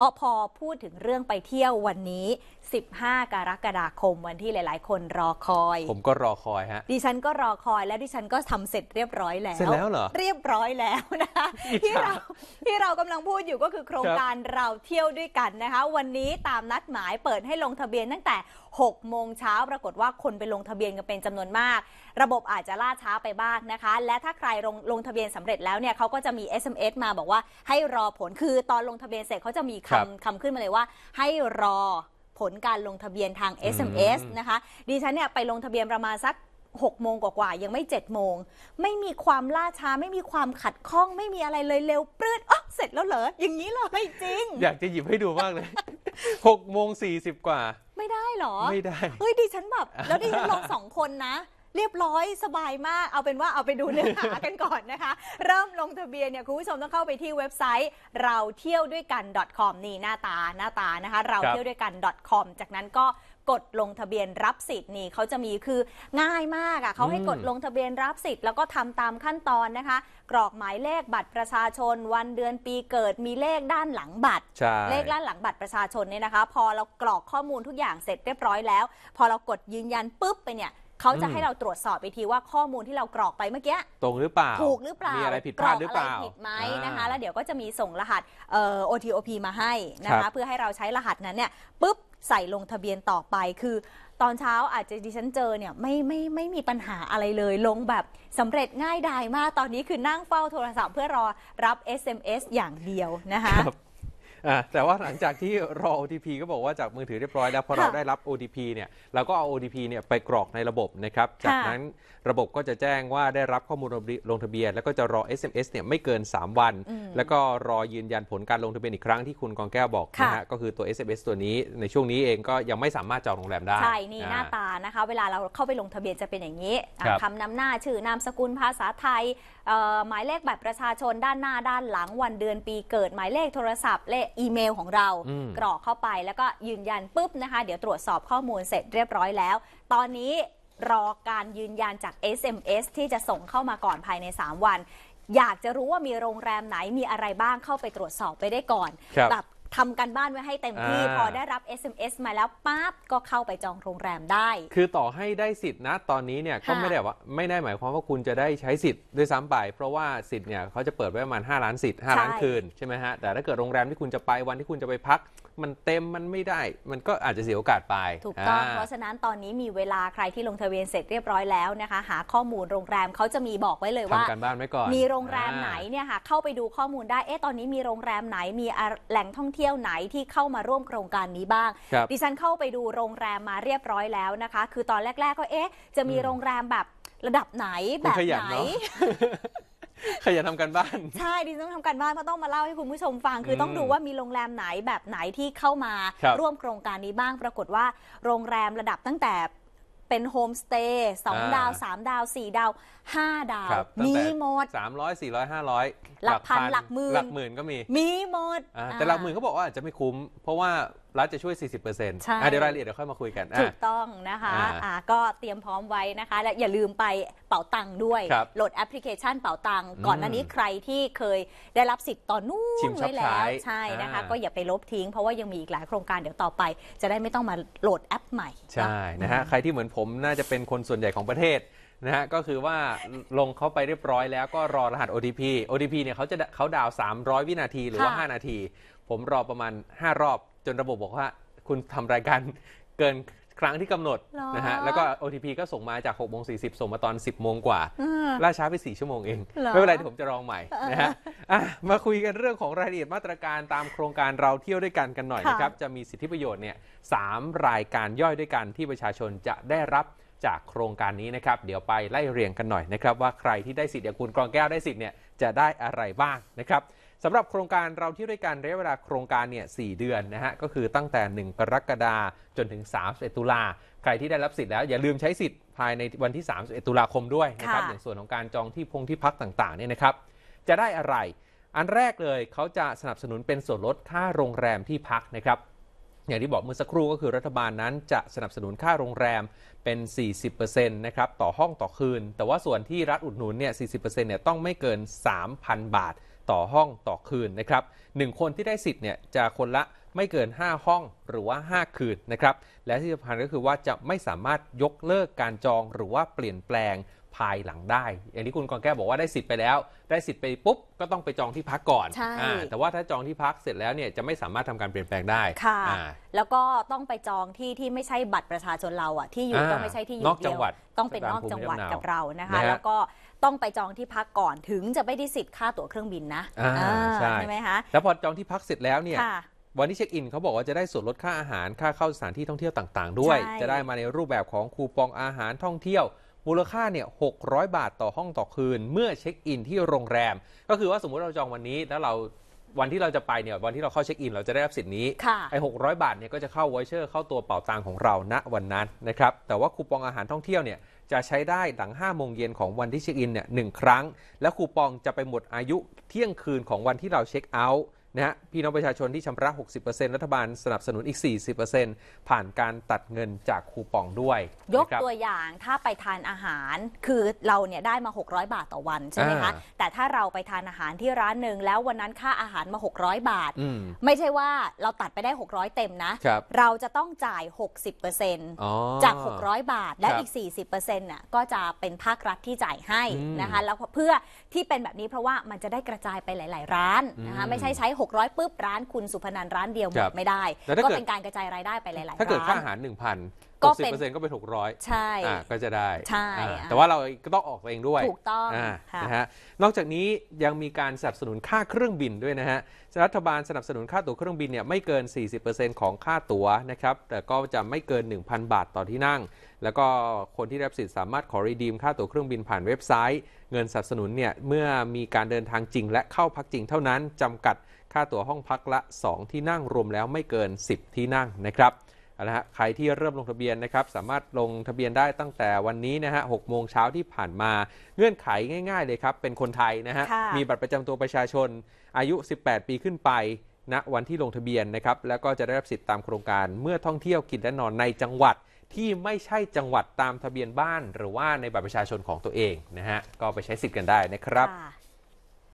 พราะพอพูดถึงเรื่องไปเที่ยววันนี้ 15 กรกฎาคมวันที่หลายๆ คนรอคอย ผมก็รอคอยฮะดิฉันก็รอคอย และดิฉันก็ทำเสร็จเรียบร้อยแล้วเสร็จแล้วเหรอเรียบร้อยแล้วนะคะที่เราที่เรากำลังพูดอยู่ก็คือโครงการเราเที่ยวด้วยกันนะคะ วันนี้ตามนัดหมายเปิดให้ลงทะเบียนตั้งแต่6โมงเช้าปรากฏว่าคนไปลงทะเบียนกันเป็นจำนวนมาก ระบบอาจจะล่าช้าไปบ้างนะคะ และถ้าใครลงลงทะเบียนสำเร็จแล้วเนี่ยเขาก็จะมี SMS มาบอกว่าให้รอผลคือตอนลงทะเบียนเสร็จเขาจะมีคำคำขึ้นมาเลยว่าให้รอผลการลงทะเบียนทาง SMS อมนะคะดิฉันเนี่ยไปลงทะเบียนประมาณสัก6โมงกว่าๆยังไม่7โมงไม่มีความล่าช้าไม่มีความขัดข้องไม่มีอะไรเลยเร็วปื้ดอ๋อเสร็จแล้วเหรอ อย่างนี้เหม่จริง อยากจะหยิบให้ดูมากเลยหกโมงสี่สิบกว่า ไม่ได้หรอไม่ได้เฮ้ยดิฉันแบบแล้วดิฉันลงสองคนนะเรียบร้อยสบายมาก เอาเป็นว่าเอาไปดูเนื้อหากันก่อนนะคะ เริ่มลงทะเบียนเนี่ยคุณผู้ชมต้องเข้าไปที่เว็บไซต์เราเที่ยวด้วยกัน .com นี่หน้าตาหน้าตานะคะเราเที่ยวด้วยกัน .com จากนั้นก็กดลงทะเบียนรับสิทธิ์นี่เขาจะมีคือง่ายมากอะ่ะเขาให้กดลงทะเบียนรับสิทธิ์แล้วก็ทำตามขั้นตอนนะคะ กรอกหมายเลขบัตรประชาชน วันเดือนปีเกิดมีเลขด้านหลังบัตรเลขด้านหลังบัตรประชาชนเนี่ยนะคะ พอเรากรอกข้อมูลทุกอย่างเสร็จเรียบร้อยแล้ว พอเรากดยืนยันปุ๊บไปเนี่ยเขาจะให้เราตรวจสอบไปทีว่าข้อมูลที่เรากรอกไปเมื่อกี้ตรงหรือเปล่า ถูกหรือเปล่า มีอะไรผิดพลาดหรือเปล่าผิดไหมนะคะ แล้วเดี๋ยวก็จะมีส่งรหัส OTOP มาให้นะคะ เพื่อให้เราใช้รหัสนั้นเนี่ยปุ๊บใส่ลงทะเบียนต่อไป คือตอนเช้าอาจจะดิฉันเจอเนี่ยไม่ไม่ไม่มีปัญหาอะไรเลย ลงแบบสำเร็จง่ายดายมาก ตอนนี้คือนั่งเฝ้าโทรศัพท์เพื่อรอรับ SMS อย่างเดียวนะคะอแต่ว่าหลังจากที่รอ OTP ก็บอกว่าจากมือถือเรียบร้อย แล้วพอเราได้รับ OTP เนี่ยเราก็เอา OTP เนี่ยไปกรอกในระบบนะครับ จากนั้นระบบก็จะแจ้งว่าได้รับข้อมูลลงทะเบียน แล้วก็จะรอ SMS เนี่ยไม่เกิน 3 วัน แล้วก็รอยืนยันผลการลงทะเบียนอีกครั้งที่คุณกองแก้วบอกนะฮะก็คือตัว SMS ตัวนี้ในช่วงนี้เองก็ยังไม่สามารถจองโรงแรมได้ใช่นี่หน้าตานะคะเวลาเราเข้าไปลงทะเบียนจะเป็นอย่างนี้คำนำหน้าชื่อนามสกุลภาษาไทยหมายเลขบัตรประชาชน ด้านหน้าด้านหลังวันเดือนปีเกิดหมายเลขโทรศัพท์เลขอีเมลของเรากรอกเข้าไปแล้วก็ยืนยันปุ๊บนะคะ เดี๋ยวตรวจสอบข้อมูลเสร็จเรียบร้อยแล้ว ตอนนี้รอการยืนยันจาก SMS ที่จะส่งเข้ามาก่อนภายใน 3 วัน อยากจะรู้ว่ามีโรงแรมไหนมีอะไรบ้างเข้าไปตรวจสอบไปได้ก่อนแบับทำการบ้านไว้ให้เต็มที่พอได้รับ SMS มาแล้วปั๊บก็เข้าไปจองโรงแรมได้ คือต่อให้ได้สิทธิ์นะ ตอนนี้เนี่ยก็ไม่ได้ว่าไม่ได้หมายความว่าคุณจะได้ใช้สิทธิ์ด้วยซ้ำไปเพราะว่าสิทธิ์เนี่ยเขาจะเปิดไว้ประมาณ5ล้านสิทธิ์5ล้านคืนใช่ไหมฮะแต่ถ้าเกิดโรงแรมที่คุณจะไปวันที่คุณจะไปพัก มันเต็มมันไม่ได้ มันก็อาจจะเสียโอกาสไปถูกต้องเพราะฉะนั้นตอนนี้มีเวลาใครที่ลงทะเบียนเสร็จเรียบร้อยแล้วนะคะหาข้อมูลโรงแรมเขาจะมีบอกไว้เลยว่าทำการบ้านไว้ก่อนมีโรงแรมไหนเนี่ยค่ะ เข้าไปดูข้อมูลได้เอ๊ะตอนนี้มีโรงแรมไหนมีแหล่งท่องเที่ยวเที่ยวไหนที่เข้ามาร่วมโครงการนี้บ้าง ดิฉันเข้าไปดูโรงแรมมาเรียบร้อยแล้วนะคะ คือตอนแรก ๆ ก็เอ๊ะจะมีโรงแรมแบบระดับไหนแบบไหนขยันทำกันบ้านใช่ดิฉันต้องทำกันบ้านเพราะต้องมาเล่าให้คุณผู้ชมฟัง คือต้องดูว่ามีโรงแรมไหนแบบไหนที่เข้ามาร่วมโครงการนี้บ้าง ปรากฏว่า โรงแรมระดับตั้งแต่เป็นโฮมสเตย์สองดาวสามดาวสี่ดาวห้าดาวมีหมดสามร้อยสี่ร้อยห้าร้อยหลักพัน หลักหมื่น หลักหมื่นก็มีมีหมดแต่หลักหมื่นเขาบอกว่าอาจจะไม่คุ้มเพราะว่ารัฐจะช่วย 40%เดี๋ยวรายละเอียดเดี๋ยวค่อยมาคุยกัน ถูกต้อง นะคะะะก็เตรียมพร้อมไว้นะคะ และอย่าลืมไปเป่าตังค์ด้วย โหลดแอปพลิเคชันเป่าตังค์ก่อนหน้านี้ใครที่เคยได้รับสิทธิ์ตอนนู้ชิมนไว้แล้ว ใช่นะคะก็อย่าไปลบทิ้ง เพราะว่ายังมีอีกหลายโครงการเดี๋ยวต่อไป จะได้ไม่ต้องมาโหลดแอปใหม่ ใช่นะฮะใครที่เหมือนผมน่าจะเป็นคนส่วนใหญ่ของประเทศนะฮะก็คือว่าลงเข้าไปเรียบร้อยแล้วก็รอรหัส OTP OTP เนี่ยเขาจะเขาดาวน์300 วินาทีหรือว่า5นาที ผมรอประมาณ 5 รอบจนระบบบอกว่าคุณทำรายการเกินครั้งที่กำหนดนะฮะแล้วก็ OTP ก็ส่งมาจาก6กโมงสีส่งมาตอน 10บโมงกว่าล่าช้าไป 4 ชั่วโมงเอง ไม่เป็นไรผมจะลองใหม่นะฮะมาคุยกันเรื่องของรายละเอียดมาตรการตามโครงการเราเที่ยวด้วยกันกันหน่อยนะครับจะมีสิทธิประโยชน์เนี่ยสรายการย่อยด้วยกันที่ประชาชนจะได้รับจากโครงการนี้นะครับ เดี๋ยวไปไล่เรียงกันหน่อยนะครับ ว่าใครที่ได้สิทธิ์อย่างคุณกรองแก้วได้สิทธิ์เนี่ยจะได้อะไรบ้างนะครับสำหรับโครงการเราที่ด้วยกันระยะเวลาโครงการเนี่ยสเดือนนะฮะก็คือตั้งแต่1กรกฎาจนถึง31ตุลาใครที่ได้รับสิทธิ์แล้วอย่าลืมใช้สิทธิ์ภายในวันที่31ตุลาคมด้วยนะครับในส่วนของการจองที่พงที่พักต่างๆเนี่ยนะครับจะได้อะไร อันแรกเลยเขาจะสนับสนุนเป็นส่วนลดค่าโรงแรมที่พักนะครับอย่างที่บอกเมื่อสักครู่ก็คือรัฐบาลนั้นจะสนับสนุนค่าโรงแรมเป็น 40%นะครับต่อห้องต่อคืนแต่ว่าส่วนที่รัฐอุดหนุนเนี่ย40%เนี่ยต้องไม่เกิน3,000 บาทต่อห้องต่อคืนนะครับหนึ่งคนที่ได้สิทธิ์เนี่ย จะคนละไม่เกิน 5 ห้องหรือว่า 5 คืนนะครับ และที่สำคัญก็คือว่าจะไม่สามารถยกเลิกการจองหรือว่าเปลี่ยนแปลงภายหลังได้ อย่างที่คุณกองแก้วบอกว่าได้สิทธิ์ไปแล้ว ได้สิทธิ์ไปปุ๊บก็ต้องไปจองที่พักก่อนใช่แต่ว่าถ้าจองที่พักเสร็จแล้วเนี่ยจะไม่สามารถทำการเปลี่ยนแปลงได้ค่ะ แล้วก็ต้องไปจองที่ที่ไม่ใช่บัตรประชาชนเราอ่ะที่อยู่ต้องไม่ใช่ที่อยู่เดียวต้องเป็นนอกจังหวัดกับเรา นะคะ แล้วก็ต้องไปจองที่พักก่อนถึงจะไม่ได้สิทธิ์ค่าตั๋วเครื่องบินนะใช่ไหมคะ แล้วพอจองที่พักเสร็จแล้วเนี่ย วันที่เช็คอินเขาบอกว่าจะได้ส่วนลดค่าอาหารค่าเข้าสถานที่ท่องเที่ยวต่างๆ ด้วย จะได้มาในรูปแบบของคูปองอาหารท่องเที่ยวมูลค่าเนี่ย 600 บาทต่อห้องต่อคืนเมื่อเช็คอินที่โรงแรม ก็คือว่าสมมุติเราจองวันนี้ แล้วเราวันที่เราจะไปเนี่ย วันที่เราเข้าเช็คอินเราจะได้รับสิทธิ์นี้ ไอ้หกร้บาทเนี่ย ก็จะเข้าวอเชอร์เข้าตัวเป่าตังของเรา ณ วันนั้นนะครับ แต่ว่าคูปองอาหารท่องเที่ยวเนี่ย จะใช้ได้หลัง5้าโมงเย็นของวันที่เช็คอินเนี่ยหครั้ง และคูปองจะไปหมดอายุเที่ยงคืนของวันที่เราเช็คเอาท์นะฮะพี่น้องประชาชนที่ชำระ 60%รัฐบาลสนับสนุนอีก 40%ผ่านการตัดเงินจากคูปองด้วย ยกตัวอย่างถ้าไปทานอาหารคือเราเนี่ยได้มา 600 บาทต่อวันใช่ไหมคะแต่ถ้าเราไปทานอาหารที่ร้านหนึ่งแล้ววันนั้นค่าอาหารมา 600 บาทมไม่ใช่ว่าเราตัดไปได้ 600เต็มนะรเราจะต้องจ่าย 60%อจาก 600 บาท และอีก 40%น่ะก็จะเป็นภาครัฐที่จ่ายให้นะคะแล้วเพื่อที่เป็นแบบนี้เพราะว่ามันจะได้กระจายไปหลาย ๆร้านนะคะไม่ใช่ใช้600 ปุ๊บร้านคุณสุพนันร้านเดียวหมดไม่ได้้ก็เป็นการกระจายรายได้ไป หลายๆถ้าเกิดค่าอาหารหนึ่งพันก็สิบเป็นอร์เซ็นต์ก็เป็นหกร้อยใช่ก็จะได้ใช่แต่ว่าเราก็ต้องออกตัวเองด้วยถูกต้องะนะฮะนอกจากนี้ยังมีการสนับสนุนค่าเครื่องบินด้วยนะฮะ รัฐบาลสนับสนุนค่าตั๋วเครื่องบินเนี่ยไม่เกิน 40%ของค่าตั๋วนะครับแต่ก็จะไม่เกิน 1,000 บาทต่อที่นั่ง แล้วก็คนที่รับสิทธิ์สามารถขอรีดีมค่าตั๋วเครื่องบิน ผ่านเว็บไซต์เงินสนับสนุนเนี่ยเมื่อมีการเดินทางจริงและเข้าพักจริงเท่านั้นจากัดค่าตั๋วห้องพักละ 2 ที่นั่งรวมแล้วไม่เกิน 10 ที่นั่งนะครับนะฮะใครที่เริ่มลงทะเบียนนะครับ สามารถลงทะเบียนได้ตั้งแต่วันนี้นะฮะหกโมงเช้าที่ผ่านมาเงื่อนไขง่าย ๆเลยครับ เป็นคนไทยนะฮะมีบัตรประจำตัวประชาชน อายุ 18 ปีขึ้นไปณนะวันที่ลงทะเบียนนะครับ แล้วก็จะได้รับสิทธิ์ตามโครงการเมื่อท่องเที่ยวกินและนอนในจังหวัดที่ไม่ใช่จังหวัดตามทะเบียนบ้าน หรือว่าในบัตรประชาชนของตัวเองนะฮะก็ไปใช้สิทธิ์กันได้นะครับ